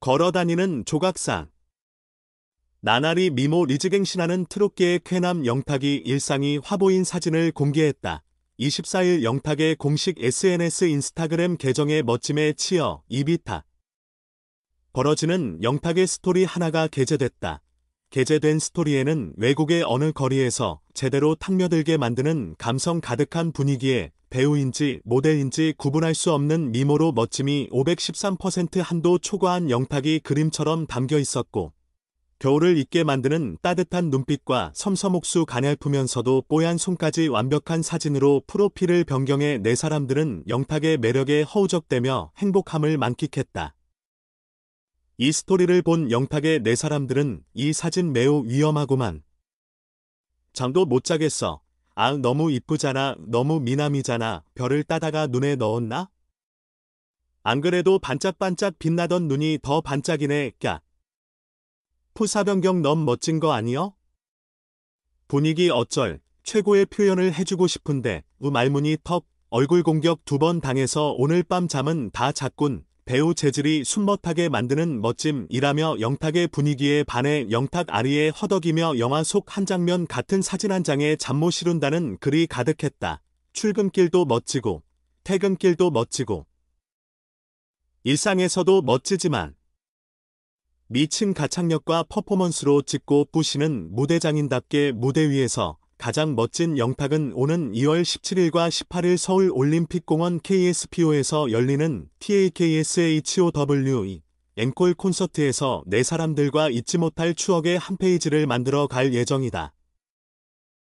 걸어다니는 조각상 나날이 미모 리즈갱신하는 트롯계의 쾌남 영탁이 일상이 화보인 사진을 공개했다. 24일 영탁의 공식 SNS 인스타그램 계정에 멋짐에 치여 이비타 벌어지는 영탁의 스토리 하나가 게재됐다. 게재된 스토리에는 외국의 어느 거리에서 제대로 탕며들게 만드는 감성 가득한 분위기에 배우인지 모델인지 구분할 수 없는 미모로 멋짐이 513% 한도 초과한 영탁이 그림처럼 담겨 있었고 겨울을 잊게 만드는 따뜻한 눈빛과 섬섬옥수 가냘프면서도 뽀얀 손까지 완벽한 사진으로 프로필을 변경해 내 사람들은 영탁의 매력에 허우적대며 행복함을 만끽했다. 이 스토리를 본 영탁의 내 사람들은 이 사진 매우 위험하구만. 잠도 못 자겠어. 아 너무 이쁘잖아 너무 미남이잖아 별을 따다가 눈에 넣었나? 안 그래도 반짝반짝 빛나던 눈이 더 반짝이네 까. 푸사변경 넘 멋진 거 아니여? 분위기 어쩔 최고의 표현을 해주고 싶은데 우 말문이 턱 얼굴 공격 두 번 당해서 오늘 밤 잠은 다 잤군 배우 재질이 순멋하게 만드는 멋짐이라며 영탁의 분위기에 반해 영탁 아리에 허덕이며 영화 속 한 장면 같은 사진 한 장에 잠못 이룬다는 글이 가득했다. 출근길도 멋지고 퇴근길도 멋지고 일상에서도 멋지지만 미친 가창력과 퍼포먼스로 짓고 부시는 무대장인답게 무대 위에서 가장 멋진 영탁은 오는 2월 17일과 18일 서울 올림픽공원 KSPO에서 열리는 TAKSHOWE 앵콜 콘서트에서 내 네 사람들과 잊지 못할 추억의 한 페이지를 만들어 갈 예정이다.